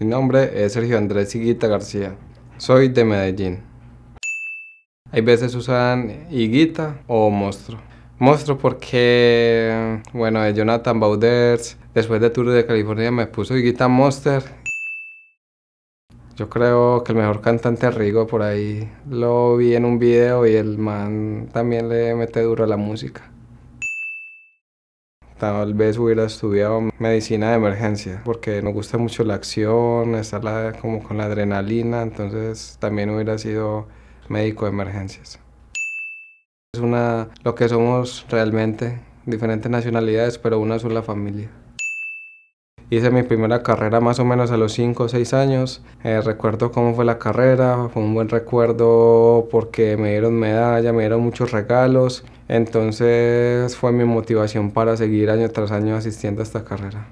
Mi nombre es Sergio Andrés Higuita García. Soy de Medellín. Hay veces usan Higuita o Monstruo. Monstruo porque, bueno, de Jonathan Bauders, después de Tour de California me puso Higuita Monster. Yo creo que el mejor cantante Rigo por ahí lo vi en un video y el man también le mete duro a la música tal vez hubiera estudiado medicina de emergencia, porque nos gusta mucho la acción, estar como con la adrenalina, entonces también hubiera sido médico de emergencias. Es una, lo que somos realmente, diferentes nacionalidades, pero una sola familia. Hice mi primera carrera más o menos a los 5 o 6 años. Eh, recuerdo cómo fue la carrera, fue un buen recuerdo porque me dieron medalla, me dieron muchos regalos. Entonces fue mi motivación para seguir año tras año asistiendo a esta carrera.